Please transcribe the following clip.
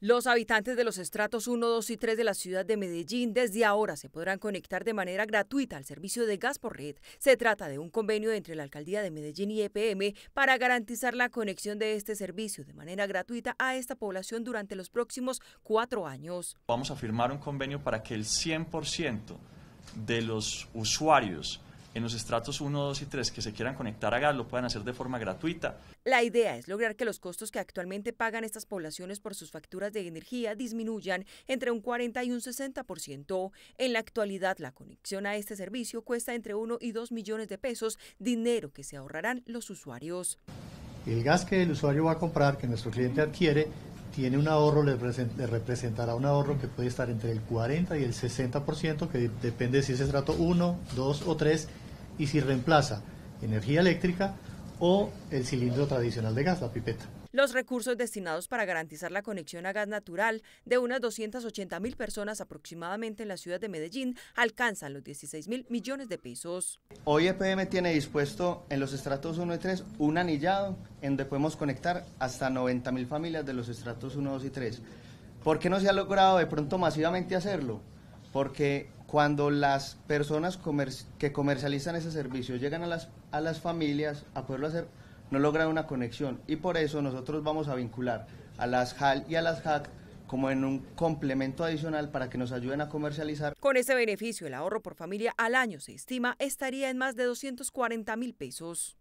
Los habitantes de los estratos 1, 2 y 3 de la ciudad de Medellín desde ahora se podrán conectar de manera gratuita al servicio de gas por red. Se trata de un convenio entre la Alcaldía de Medellín y EPM para garantizar la conexión de este servicio de manera gratuita a esta población durante los próximos cuatro años. Vamos a firmar un convenio para que el 100% de los usuarios en los estratos 1, 2 y 3 que se quieran conectar a gas lo pueden hacer de forma gratuita. La idea es lograr que los costos que actualmente pagan estas poblaciones por sus facturas de energía disminuyan entre un 40 y un 60%. En la actualidad, la conexión a este servicio cuesta entre 1 y 2 millones de pesos, dinero que se ahorrarán los usuarios. El gas que el usuario va a comprar, que nuestro cliente adquiere, tiene un ahorro, le, representará un ahorro que puede estar entre el 40 y el 60%, que depende si es trato 1, 2 o 3, y si reemplaza energía eléctrica o el cilindro tradicional de gas, la pipeta. Los recursos destinados para garantizar la conexión a gas natural de unas 280 mil personas aproximadamente en la ciudad de Medellín alcanzan los 16 mil millones de pesos. Hoy EPM tiene dispuesto en los estratos 1 y 3 un anillado en donde podemos conectar hasta 90 mil familias de los estratos 1, 2 y 3. ¿Por qué no se ha logrado de pronto masivamente hacerlo? Porque cuando las personas que comercializan ese servicio llegan a las, a las familias a poderlo hacer, no logran una conexión. Y por eso nosotros vamos a vincular a las HAL y a las HAC como en un complemento adicional para que nos ayuden a comercializar. Con ese beneficio, el ahorro por familia al año se estima estaría en más de 240 mil pesos.